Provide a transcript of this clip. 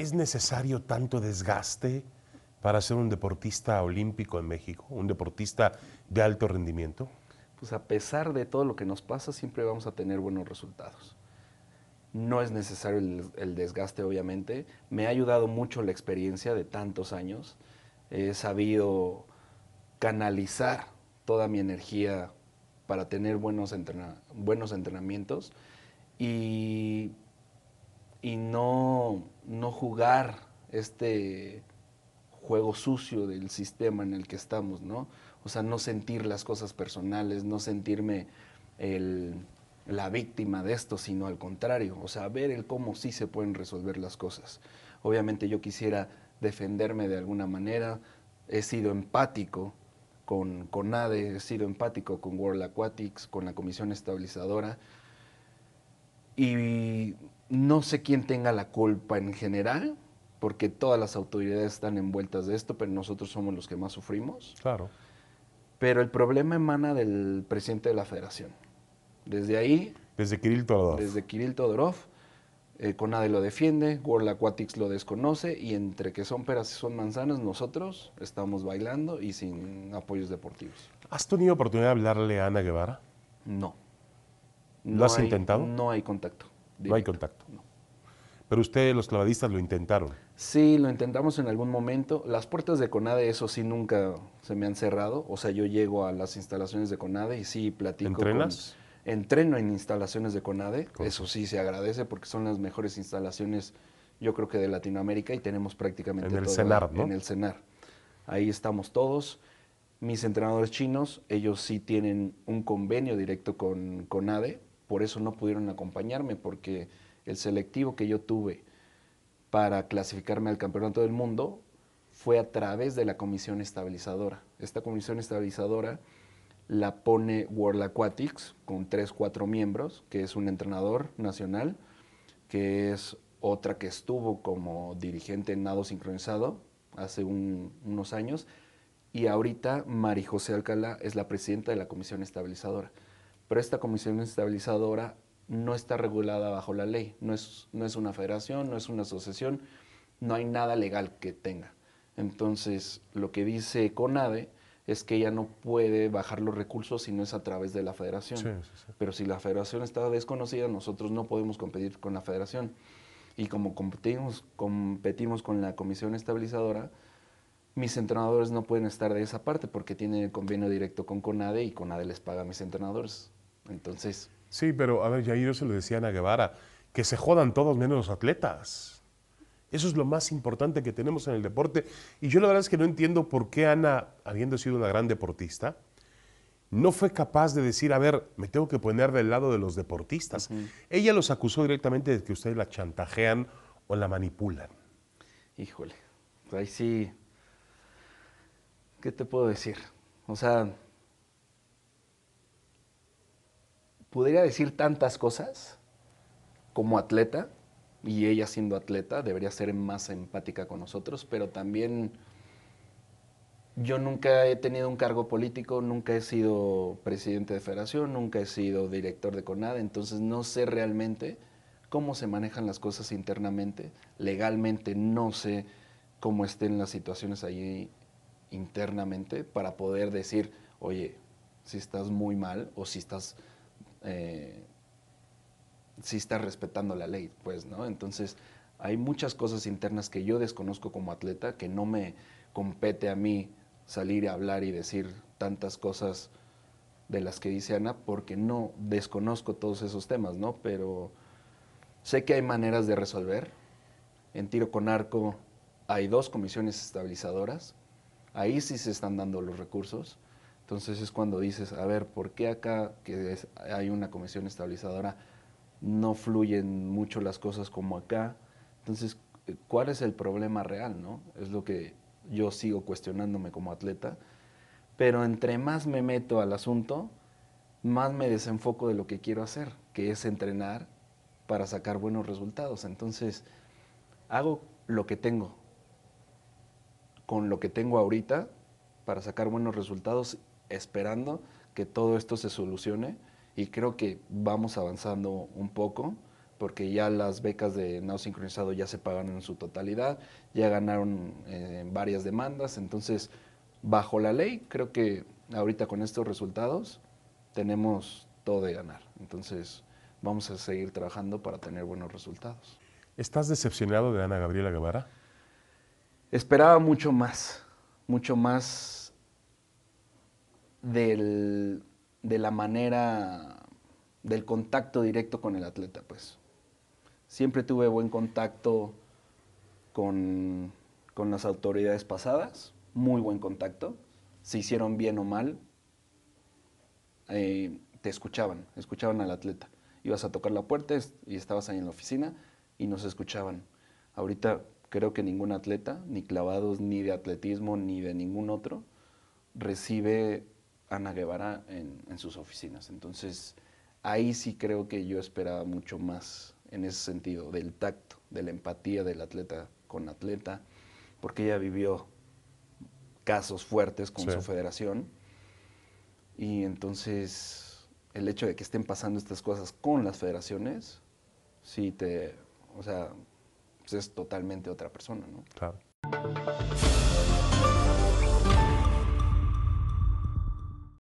¿Es necesario tanto desgaste para ser un deportista olímpico en México, un deportista de alto rendimiento? Pues a pesar de todo lo que nos pasa, siempre vamos a tener buenos resultados. No es necesario el, desgaste, obviamente. Me ha ayudado mucho la experiencia de tantos años. He sabido canalizar toda mi energía para tener buenos, entrenamientos y no no jugar este juego sucio del sistema en el que estamos, ¿no? O sea, no sentir las cosas personales, no sentirme la víctima de esto, sino al contrario, o sea, ver el cómo sí se pueden resolver las cosas. Obviamente yo quisiera defenderme de alguna manera, he sido empático con, con ADE, he sido empático con World Aquatics, con la Comisión Estabilizadora, y no sé quién tenga la culpa en general, porque todas las autoridades están envueltas de esto, pero nosotros somos los que más sufrimos. Claro. Pero el problema emana del presidente de la federación. Desde ahí... Desde Kirill Todorov. Desde Kirill Todorov. Eh, Conade lo defiende, World Aquatics lo desconoce y entre que son peras y son manzanas, nosotros estamos bailando y sin apoyos deportivos. ¿Has tenido oportunidad de hablarle a Ana Guevara? No. ¿Lo has intentado? No hay contacto. No hay contacto. Pero ustedes, los clavadistas, lo intentaron. Sí, lo intentamos en algún momento. Las puertas de CONADE, eso sí, nunca se me han cerrado. O sea, yo llego a las instalaciones de CONADE y sí platico. ¿Entrenas? Con, entreno en instalaciones de CONADE. Eso sí se agradece porque son las mejores instalaciones, yo creo que de Latinoamérica y tenemos prácticamente. En el todo, ¿no? En el CENAR. Ahí estamos todos. Mis entrenadores chinos, ellos sí tienen un convenio directo con CONADE por eso no pudieron acompañarme, porque el selectivo que yo tuve para clasificarme al Campeonato del Mundo fue a través de la comisión estabilizadora. Esta comisión estabilizadora la pone World Aquatics con tres, cuatro miembros, que es un entrenador nacional, que es otra que estuvo como dirigente en nado sincronizado hace unos años, y ahorita Mari José Alcalá es la presidenta de la comisión estabilizadora pero esta comisión estabilizadora no está regulada bajo la ley, no es, una federación, no es una asociación, no hay nada legal que tenga. Entonces, lo que dice CONADE es que ella no puede bajar los recursos si no es a través de la federación. Pero si la federación está desconocida, nosotros no podemos competir con la federación. Y como competimos, competimos con la comisión estabilizadora, mis entrenadores no pueden estar de esa parte porque tienen el convenio directo con CONADE y CONADE les paga a mis entrenadores. Entonces. Sí, pero a ver, ya yo se lo decía a Ana Guevara, que se jodan todos menos los atletas. Eso es lo más importante que tenemos en el deporte. Y yo la verdad es que no entiendo por qué Ana, habiendo sido una gran deportista, no fue capaz de decir, a ver, me tengo que poner del lado de los deportistas. Ella los acusó directamente de que ustedes la chantajean o la manipulan. Híjole, pues ahí sí, ¿qué te puedo decir? O sea, Podría decir tantas cosas como atleta, y ella siendo atleta debería ser más empática con nosotros, pero también yo nunca he tenido un cargo político, nunca he sido presidente de federación, nunca he sido director de CONAD, entonces no sé realmente cómo se manejan las cosas internamente, legalmente no sé cómo estén las situaciones allí internamente para poder decir, oye, si estás muy mal o si estás eh, si está respetando la ley, pues, ¿no? Entonces, hay muchas cosas internas que yo desconozco como atleta, que no me compete a mí salir a hablar y decir tantas cosas de las que dice Ana, porque no desconozco todos esos temas, ¿no? Pero sé que hay maneras de resolver. En tiro con arco hay dos comisiones estabilizadoras. Ahí sí se están dando los recursos. Entonces es cuando dices, a ver, ¿por qué acá que hay una comisión estabilizadora no fluyen mucho las cosas como acá? Entonces, eh, ¿cuál es el problema real? ¿no? Es lo que yo sigo cuestionándome como atleta, pero entre más me meto al asunto, más me desenfoco de lo que quiero hacer, que es entrenar para sacar buenos resultados. Entonces, hago lo que tengo, con lo que tengo ahorita, para sacar buenos resultados esperando que todo esto se solucione y creo que vamos avanzando un poco porque ya las becas de nado sincronizado ya se pagan en su totalidad, ya ganaron eh, varias demandas, entonces bajo la ley creo que ahorita con estos resultados tenemos todo de ganar, entonces vamos a seguir trabajando para tener buenos resultados. ¿Estás decepcionado de Ana Gabriela Guevara? Esperaba mucho más, mucho más del, de la manera, del contacto directo con el atleta, pues. Siempre tuve buen contacto con, las autoridades pasadas, muy buen contacto. Se hicieron bien o mal, eh, te escuchaban, escuchaban al atleta. Ibas a tocar la puerta y estabas ahí en la oficina y nos escuchaban. Ahorita creo que ningún atleta, ni clavados, ni de atletismo, ni de ningún otro, recibe Ana Guevara en, sus oficinas. Entonces, ahí sí creo que yo esperaba mucho más en ese sentido, del tacto, de la empatía del atleta con atleta, porque ella vivió casos fuertes con su federación. Y entonces el hecho de que estén pasando estas cosas con las federaciones, sí te, o sea, pues es totalmente otra persona, ¿no? Claro.